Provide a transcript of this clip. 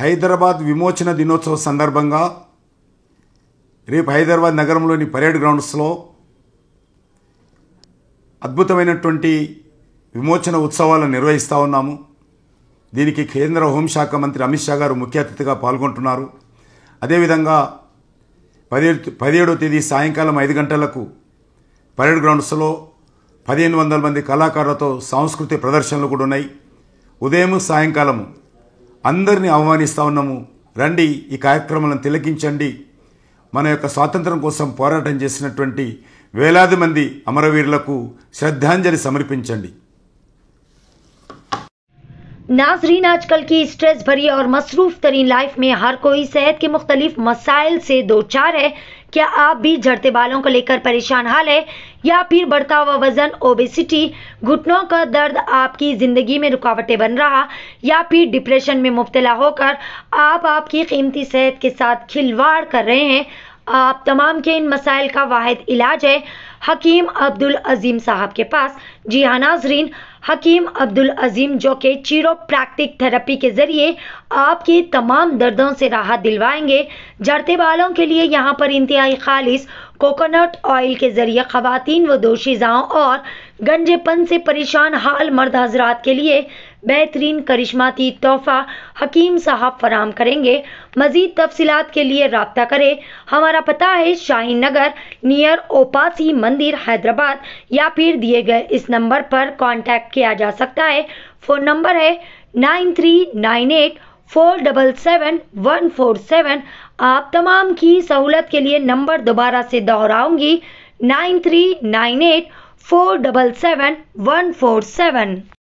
హైదరాబాద్ విమోచన దినోత్సవ సందర్భంగా రేపు హైదరాబాద్ నగరంలోని పరేడ్ గ్రౌండ్స్లో అద్భుతమైనటువంటి విమోచన ఉత్సవాలను నిర్వహిస్తూ ఉన్నాము దీనికి కేంద్ర హోంశాఖ మంత్రి అమిత్ షా గారు ముఖ్య అతిథిగా పాల్గొంటున్నారు అదేవిధంగా పదిహేడు పదిహేడో తేదీ సాయంకాలం ఐదు గంటలకు పరేడ్ గ్రౌండ్స్లో పదిహేను వందల మంది కళాకారులతో సాంస్కృతిక ప్రదర్శనలు కూడా ఉన్నాయి ఉదయం సాయంకాలము అందరినీ ఆహ్వానిస్తూ ఉన్నాము రండి ఈ కార్యక్రమాలను తిలకించండి మన యొక్క స్వాతంత్రం కోసం పోరాటం చేసినటువంటి వేలాది మంది అమరవీరులకు శ్రద్ధాంజలి సమర్పించండి ناظرین آج کل کی سٹریس بھری اور مصروف ترین لائف میں ہر کوئی صحت کے مختلف مسائل سے دوچار ہے क्या आप भी झड़ते बालों को लेकर परेशान हाल है या फिर बढ़ता हुआ वजन ओबेसिटी घुटनों का दर्द आपकी ज़िंदगी में रुकावटें बन रहा या फिर डिप्रेशन में मुबतला होकर आप आपकी कीमती सेहत के साथ खिलवाड़ कर रहे हैं आप तमाम के इन मसाइल का वाद इलाज है हकीम अब्दुल अजीम साहब के पास जी हाँ नाजरीन हकीम अब्दुल अजीम जो कि चीरोप्रैक्टिक थेरेपी के ज़रिए आपके तमाम दर्दों से राहत दिलवाएंगे जड़ते बालों के लिए यहाँ पर इंतहाई खालिश कोकोनट ऑयल के ज़रिए खातन व दोशीज़ाओं और गंजेपन से परेशान हाल मर्द हजरात के लिए बेहतरीन करिश्माती तोहफ़ा हकीम साहब फराम करेंगे मज़ीद तफसीत के लिए रबता करें हमारा पता है शाहीन नगर नियर ओपासी मंदिर हैदराबाद या फिर दिए गए इस नंबर पर कॉन्टैक्ट किया जा सकता है फ़ोन नंबर है nine three nine eight four double seven one four seven आप तमाम की सहूलत के लिए नंबर दोबारा से दोहराऊंगी nine three nine eight four double seven one four seven